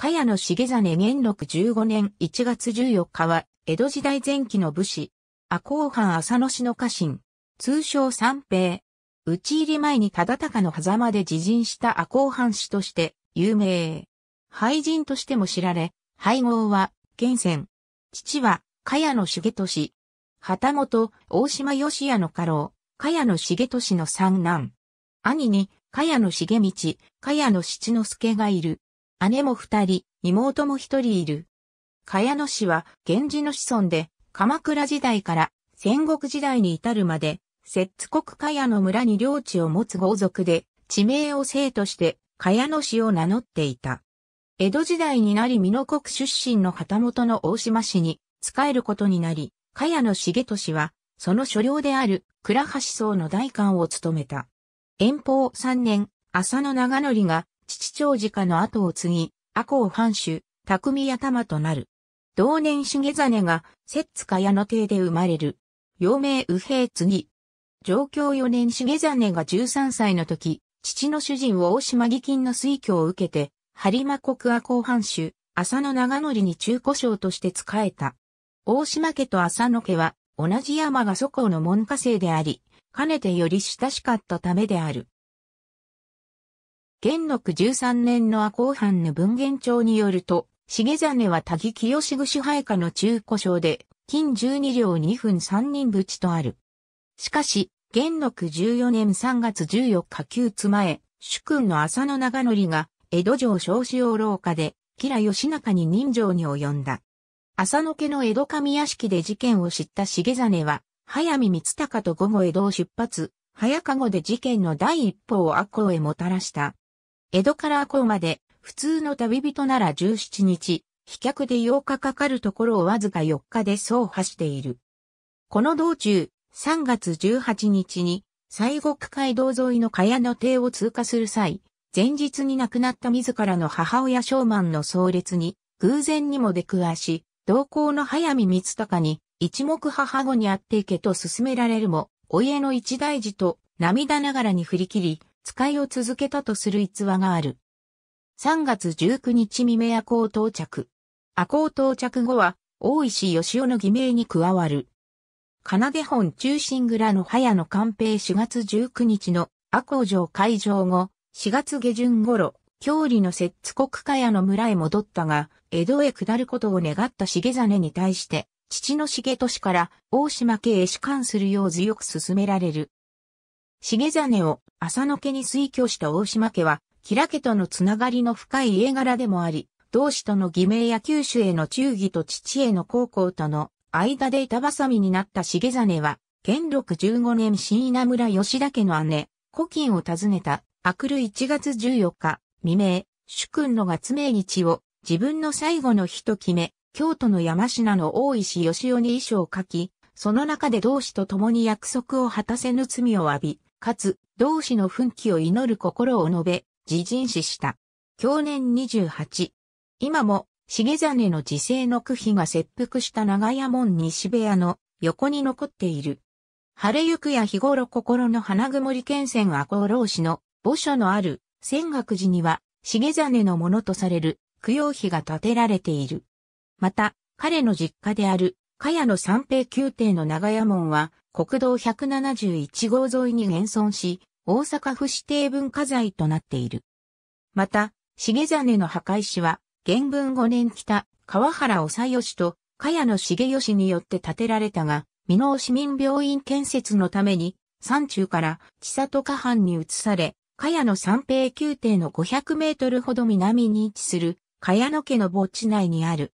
茅野重真元禄15年1月14日は、江戸時代前期の武士、赤後藩浅野市の家臣、通称三平。討ち入り前に忠敬の狭間で自陣した赤後藩士として、有名。廃人としても知られ、配号は、源泉。父は、茅野重俊。旗本、大島義也の家老、茅野重俊の三男。兄に、茅野重道、茅野七之助がいる。姉も二人、妹も一人いる。茅野氏は、源氏の子孫で、鎌倉時代から戦国時代に至るまで、摂津国茅野村に領地を持つ豪族で、地名を姓として、茅野氏を名乗っていた。江戸時代になり美濃国出身の旗本の大島氏に仕えることになり、茅野重氏は、その所領である倉橋僧の代官を務めた。遠方三年、浅野長則が父長家の後を継ぎ、赤公藩主、匠や玉となる。同年重真が、摂津家屋野邸で生まれる。幼名右平次。上京四年重真が13歳の時、父の主人を大島義金の推挙を受けて、播磨国阿公藩主、浅野長則に中古商として仕えた。大島家と浅野家は、同じ山が祖皇の門下生であり、かねてより親しかったためである。元禄13年の赤後藩の文言帳によると、重真は多義清志串配下の中古省で、金12両2分3人ぶちとある。しかし、元禄14年3月14日旧妻へ、主君の浅野長則が、江戸城少子用廊下で、吉良義仲に人情に及んだ。浅野家の江戸上屋敷で事件を知った重真は、早見光隆と午後江戸を出発、早籠で事件の第一歩を赤穂へもたらした。江戸から阿穂まで、普通の旅人なら17日、飛脚で8日かかるところをわずか4日で走破している。この道中、3月18日に、西国街道沿いの茅野邸を通過する際、前日に亡くなった自らの母親正満の葬列に、偶然にも出くわし、同行の早見光隆に、一目母子に会っていけと勧められるも、お家の一大事と、涙ながらに振り切り、使いを続けたとする逸話がある。3月19日未明赤穂到着。赤穂到着後は、大石義雄の偽名に加わる。金出本中心蔵の早野官兵4月19日の赤穂城会場後、4月下旬頃、郷里の摂津国家屋の村へ戻ったが、江戸へ下ることを願った重真に対して、父の重利から大島家へ主管するよう強く勧められる。重真を浅野家に推挙した大島家は、吉良家とのつながりの深い家柄でもあり、同志との偽名や九州への忠義と父への孝行との間で板挟みになった重真は、元禄15年新稲村吉田家の姉、古今を訪ねた、明る1月14日、未明、主君の月命日を自分の最後の日と決め、京都の山品の大石義雄に遺書を書き、その中で同志と共に約束を果たせぬ罪を浴び、かつ、同志の奮起を祈る心を述べ、自陣死した。去年28。今も、重真の自生の区碑が切腹した長屋門西部屋の横に残っている。晴れゆくや日頃心の花曇り県線赤穂浪士の墓所のある仙岳寺には、重真のものとされる供養碑が建てられている。また、彼の実家である茅野三平宮廷の長屋門は、国道171号沿いに現存し、大阪府指定文化財となっている。また、重根の墓石は、元文5年北、川原長義と、茅野重義によって建てられたが、美濃市民病院建設のために、山中から千里下藩に移され、茅野三平宮廷の500メートルほど南に位置する、茅野家の墓地内にある。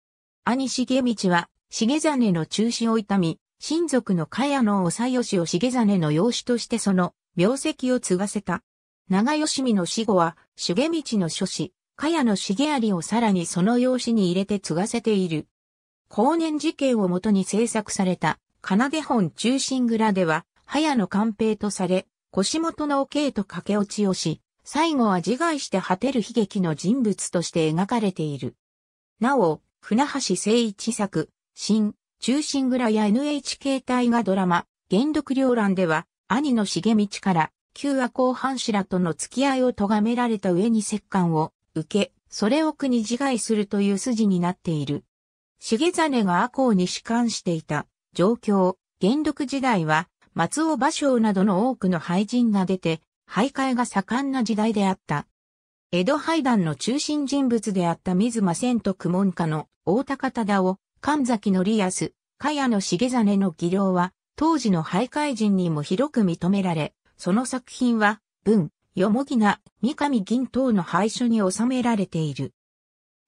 兄重道は、重真の中止を痛み、親族の茅野長しを重真の養子としてその、名跡を継がせた。長吉見の死後は、重道の諸子、茅野重有をさらにその養子に入れて継がせている。後年事件をもとに制作された、奏本中心蔵では、早野官平とされ、腰元のおへと駆け落ちをし、最後は自害して果てる悲劇の人物として描かれている。なお、船橋誠一作、新、中心蔵や NHK 大河ドラマ、原読両欄では、兄の重道から、旧和公藩士らとの付き合いを咎められた上に折檻を受け、それを国自害するという筋になっている。重真が阿公に仕官していた状況、元禄時代は松尾芭蕉などの多くの俳人が出て、徘徊が盛んな時代であった。江戸廃壇の中心人物であった水間千と公門家の大高忠を神崎則康、茅野重実の技量は、当時の徘徊人にも広く認められ、その作品は、文、よもぎな、三上銀等の廃書に収められている。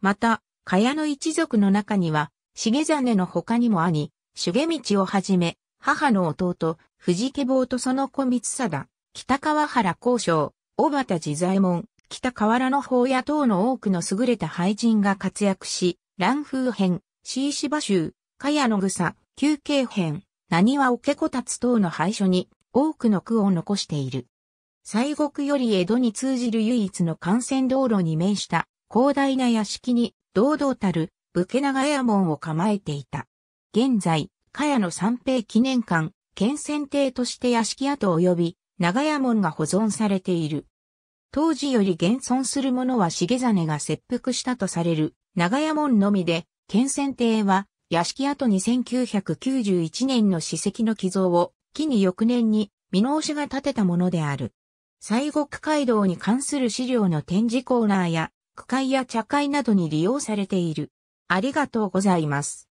また、茅野一族の中には、重実の他にも兄、重道をはじめ、母の弟、藤家坊とその子光貞、北川原交渉、小畑自在門、北河原の方屋等の多くの優れた廃人が活躍し、乱風編、シーシバ州、カヤグ草、休憩編、何は桶こたつ等の廃所に多くの区を残している。西国より江戸に通じる唯一の幹線道路に面した広大な屋敷に堂々たる武家長屋門を構えていた。現在、カヤノ三平記念館、県選定として屋敷跡及び長屋門が保存されている。当時より現存するものは重実が切腹したとされる長屋門のみで、県選艇は、屋敷跡に1991年の史跡の寄贈を、木に翌年に、見直しが建てたものである。西国街道に関する資料の展示コーナーや、区会や茶会などに利用されている。ありがとうございます。